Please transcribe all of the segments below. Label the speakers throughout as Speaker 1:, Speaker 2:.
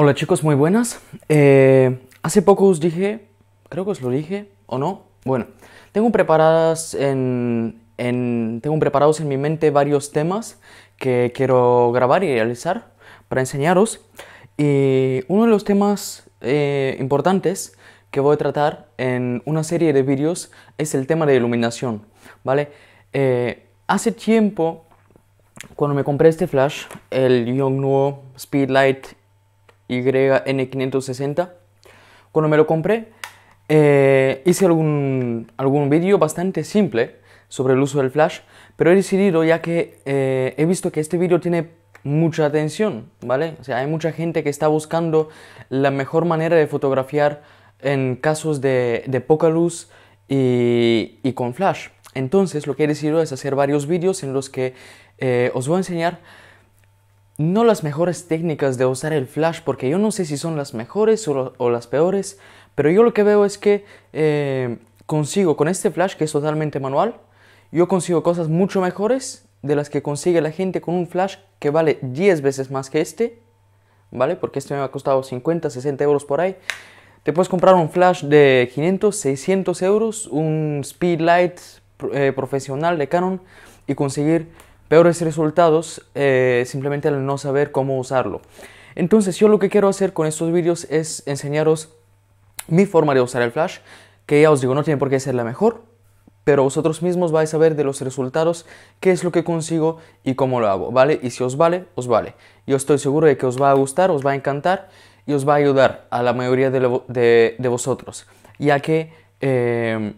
Speaker 1: Hola chicos, muy buenas. Eh, hace poco os dije, creo que os lo dije, ¿o no? Bueno, tengo preparadas en, tengo preparados en mi mente varios temas que quiero grabar y realizar para enseñaros. Y uno de los temas eh, importantes que voy a tratar en una serie de vídeos es el tema de iluminación, ¿vale? Eh, hace tiempo, cuando me compré este flash, el Yongnuo Speedlight YN560. E Cuando me lo compré, eh, hice algún, algún vídeo bastante simple sobre el uso del flash, pero he decidido ya que eh, he visto que este vídeo tiene mucha atención, ¿vale? O sea, hay mucha gente que está buscando la mejor manera de fotografiar en casos de, de poca luz y, y, con flash. Entonces lo que he decidido es hacer varios vídeos en los que eh, os voy a enseñar no las mejores técnicas de usar el flash, porque yo no sé si son las mejores o, las peores, pero yo lo que veo es que eh, consigo con este flash, que es totalmente manual, yo consigo cosas mucho mejores de las que consigue la gente con un flash que vale 10 veces más que este, ¿vale? Porque este me ha costado 50, 60 euros por ahí. Te puedes comprar un flash de 500, 600 euros, un speedlight light eh, profesional de Canon y conseguir peores resultados eh, simplemente al no saber cómo usarlo. Entonces yo lo que quiero hacer con estos vídeos es enseñaros mi forma de usar el flash, que ya os digo, no tiene por qué ser la mejor, pero vosotros mismos vais a ver de los resultados qué es lo que consigo y cómo lo hago, ¿vale? Y si os vale, os vale. Yo estoy seguro de que os va a gustar, os va a encantar y os va a ayudar a la mayoría de, vosotros, ya que eh,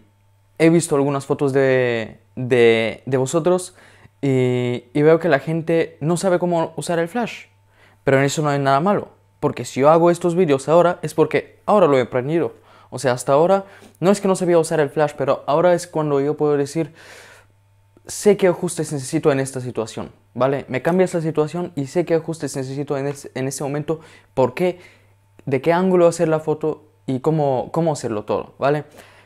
Speaker 1: he visto algunas fotos de, de vosotros y, veo que la gente no sabe cómo usar el flash. Pero en eso no hay nada malo. Porque si yo hago estos vídeos ahora es porque ahora lo he aprendido. O sea, hasta ahora no es que no sabía usar el flash, pero ahora es cuando yo puedo decir, sé qué ajustes necesito en esta situación, ¿vale? Me cambia esta situación y sé qué ajustes necesito en, en ese momento, por qué, de qué ángulo hacer la foto y cómo, cómo hacerlo todo, ¿vale?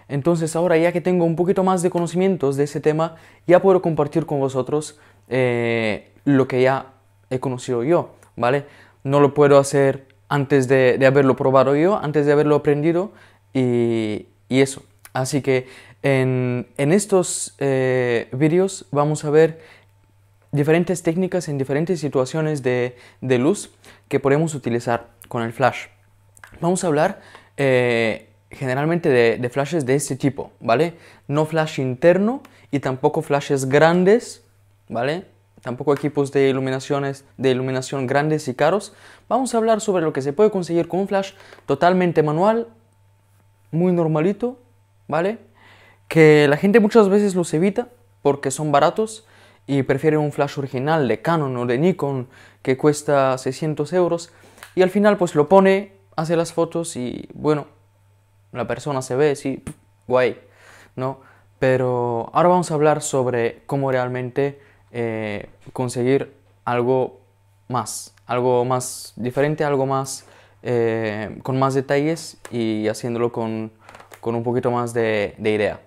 Speaker 1: Entonces ahora ya que tengo un poquito más de conocimientos de ese tema, ya puedo compartir con vosotros eh, lo que ya he conocido yo, ¿vale? No lo puedo hacer antes de, haberlo probado yo, antes de haberlo aprendido y, eso. Así que en, estos eh, vídeos vamos a ver diferentes técnicas en diferentes situaciones de, luz que podemos utilizar con el flash. Vamos a hablar eh, generalmente de, flashes de este tipo, ¿vale? No flash interno y tampoco flashes grandes, ¿vale? Tampoco equipos de iluminaciones de iluminación grandes y caros. Vamos a hablar sobre lo que se puede conseguir con un flash totalmente manual, muy normalito, ¿vale? Que la gente muchas veces los evita porque son baratos y prefieren un flash original de Canon o de Nikon que cuesta 600 euros y al final pues lo pone, hace las fotos y bueno, la persona se ve, sí, guay, ¿no? Pero ahora vamos a hablar sobre cómo realmente eh, conseguir algo más, algo más diferente, algo más eh, con más detalles y haciéndolo con, un poquito más de idea.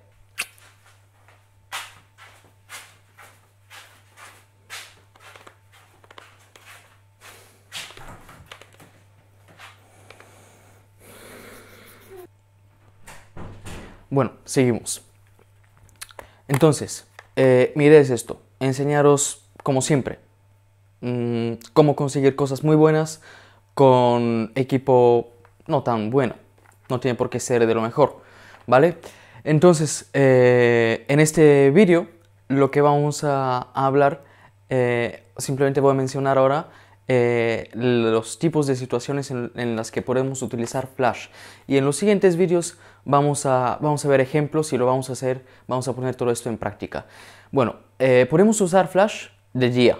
Speaker 1: Bueno, seguimos. Entonces, eh, mi idea es esto, enseñaros, como siempre, mm, cómo conseguir cosas muy buenas con equipo no tan bueno. No tiene por qué ser de lo mejor, ¿vale? Entonces, eh, en este vídeo, lo que vamos a, hablar, eh, simplemente voy a mencionar ahora eh, los tipos de situaciones en, las que podemos utilizar Flash. Y en los siguientes vídeos vamos a, vamos a ver ejemplos y lo vamos a hacer, vamos a poner todo esto en práctica. Bueno, eh, podemos usar Flash de día.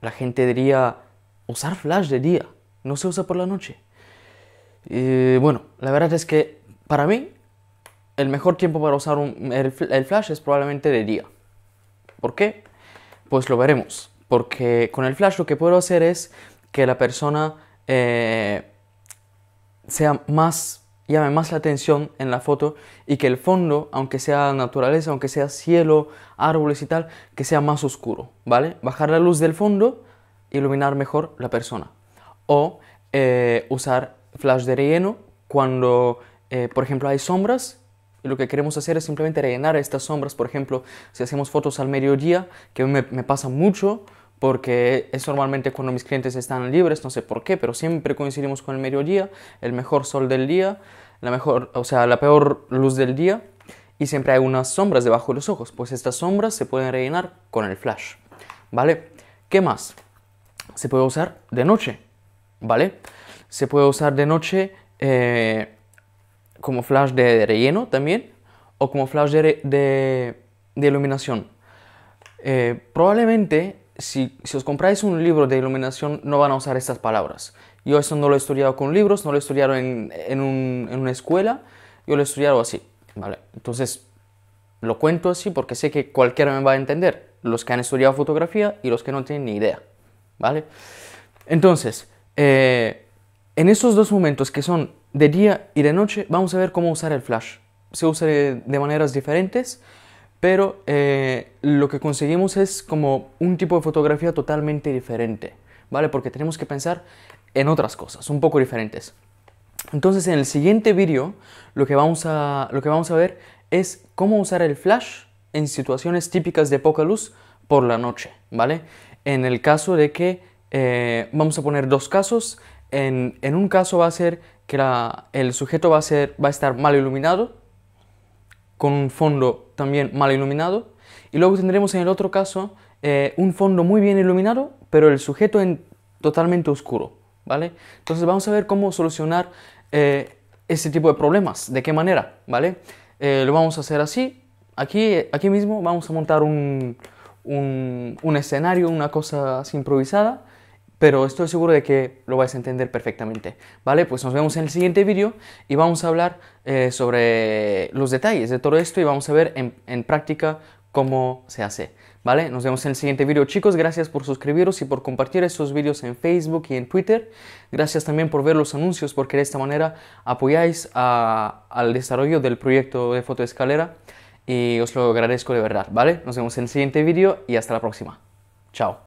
Speaker 1: La gente diría, usar Flash de día, no se usa por la noche. bueno, la verdad es que para mí el mejor tiempo para usar el, el Flash es probablemente de día. ¿Por qué? Pues lo veremos. Porque con el flash lo que puedo hacer es que la persona eh, sea más, llame más la atención en la foto y que el fondo, aunque sea naturaleza, aunque sea cielo, árboles y tal, que sea más oscuro, ¿vale? Bajar la luz del fondo, iluminar mejor la persona. O eh, usar flash de relleno cuando, eh, por ejemplo, hay sombras y lo que queremos hacer es simplemente rellenar estas sombras. Por ejemplo, si hacemos fotos al mediodía, que me, me pasa mucho, porque es normalmente cuando mis clientes están libres, no sé por qué, pero siempre coincidimos con el mediodía, el mejor sol del día, la mejor, o sea, la peor luz del día, y siempre hay unas sombras debajo de los ojos, pues estas sombras se pueden rellenar con el flash, ¿vale? ¿Qué más? Se puede usar de noche, ¿vale? Se puede usar de noche eh, como flash de relleno también o como flash de, de, iluminación. Eh, probablemente si, si, os compráis un libro de iluminación no van a usar estas palabras. Yo eso no lo he estudiado con libros, no lo he estudiado en, en, una escuela, yo lo he estudiado así. ¿vale? Entonces lo cuento así porque sé que cualquiera me va a entender, los que han estudiado fotografía y los que no tienen ni idea. ¿vale? Entonces, eh, en esos dos momentos que son de día y de noche vamos a ver cómo usar el flash. Se usa de, maneras diferentes, pero eh, lo que conseguimos es como un tipo de fotografía totalmente diferente, ¿vale? Porque tenemos que pensar en otras cosas, un poco diferentes. Entonces, en el siguiente vídeo, lo, que vamos a, lo que vamos a ver es cómo usar el flash en situaciones típicas de poca luz por la noche, ¿vale? En el caso de que eh, vamos a poner dos casos, en, en un caso va a ser que el sujeto va a, estar mal iluminado, con un fondo también mal iluminado, y luego tendremos en el otro caso eh, un fondo muy bien iluminado, pero el sujeto en, totalmente oscuro, ¿vale? Entonces vamos a ver cómo solucionar eh, este tipo de problemas, de qué manera, ¿vale? Eh, lo vamos a hacer así, aquí, aquí mismo vamos a montar un, un escenario, una cosa así improvisada, pero estoy seguro de que lo vais a entender perfectamente. ¿Vale? Pues nos vemos en el siguiente vídeo y vamos a hablar eh, sobre los detalles de todo esto y vamos a ver en, práctica cómo se hace. ¿Vale? Nos vemos en el siguiente vídeo, chicos. Gracias por suscribiros y por compartir estos vídeos en Facebook y en Twitter. Gracias también por ver los anuncios, porque de esta manera apoyáis al desarrollo del proyecto de fotoescalera y os lo agradezco de verdad, ¿vale? Nos vemos en el siguiente vídeo y hasta la próxima. Chao.